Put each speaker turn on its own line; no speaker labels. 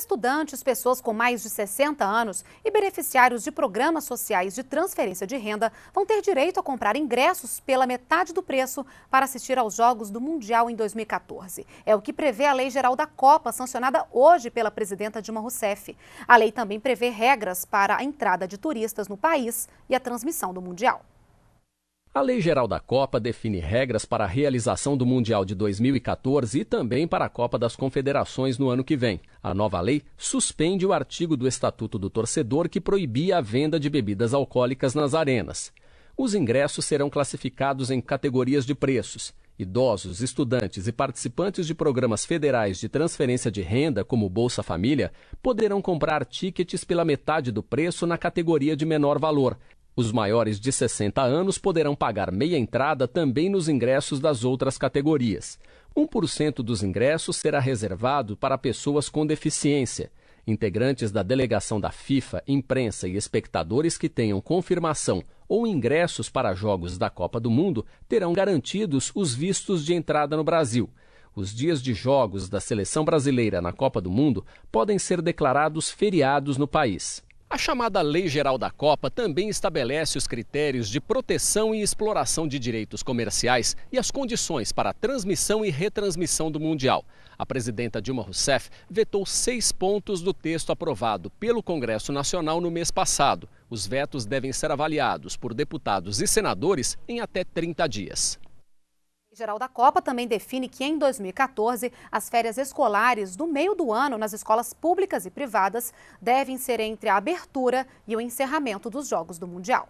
estudantes, pessoas com mais de 60 anos e beneficiários de programas sociais de transferência de renda vão ter direito a comprar ingressos pela metade do preço para assistir aos Jogos do Mundial em 2014. É o que prevê a Lei Geral da Copa, sancionada hoje pela presidenta Dilma Rousseff. A lei também prevê regras para a entrada de turistas no país e a transmissão do Mundial.
A Lei Geral da Copa define regras para a realização do Mundial de 2014 e também para a Copa das Confederações no ano que vem. A nova lei suspende o artigo do Estatuto do Torcedor que proibia a venda de bebidas alcoólicas nas arenas. Os ingressos serão classificados em categorias de preços. Idosos, estudantes e participantes de programas federais de transferência de renda, como Bolsa Família, poderão comprar tickets pela metade do preço na categoria de menor valor, os maiores de 60 anos poderão pagar meia entrada também nos ingressos das outras categorias. 1% dos ingressos será reservado para pessoas com deficiência. Integrantes da delegação da FIFA, imprensa e espectadores que tenham confirmação ou ingressos para jogos da Copa do Mundo terão garantidos os vistos de entrada no Brasil. Os dias de jogos da seleção brasileira na Copa do Mundo podem ser declarados feriados no país. A chamada Lei Geral da Copa também estabelece os critérios de proteção e exploração de direitos comerciais e as condições para a transmissão e retransmissão do Mundial. A presidenta Dilma Rousseff vetou seis pontos do texto aprovado pelo Congresso Nacional no mês passado. Os vetos devem ser avaliados por deputados e senadores em até 30 dias.
Geral da Copa também define que em 2014 as férias escolares do meio do ano nas escolas públicas e privadas devem ser entre a abertura e o encerramento dos Jogos do Mundial.